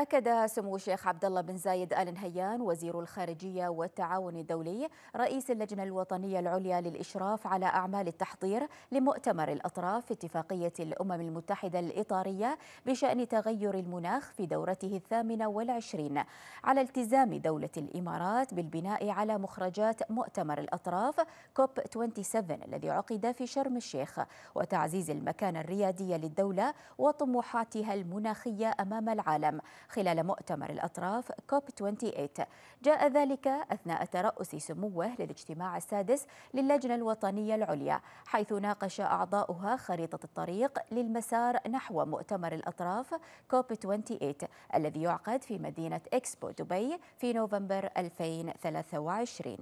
أكد سمو الشيخ عبد الله بن زايد آل نهيان وزير الخارجية والتعاون الدولي رئيس اللجنة الوطنية العليا للإشراف على أعمال التحضير لمؤتمر الأطراف في اتفاقية الأمم المتحدة الإطارية بشأن تغير المناخ في دورته الثامنة والعشرين على التزام دولة الإمارات بالبناء على مخرجات مؤتمر الأطراف كوب 27 الذي عقد في شرم الشيخ وتعزيز المكانة الريادية للدولة وطموحاتها المناخية أمام العالم خلال مؤتمر الأطراف كوب 28 جاء ذلك أثناء ترأس سموه للاجتماع السادس للجنة الوطنية العليا حيث ناقش أعضاؤها خريطة الطريق للمسار نحو مؤتمر الأطراف كوب 28 الذي يعقد في مدينة إكسبو دبي في نوفمبر 2023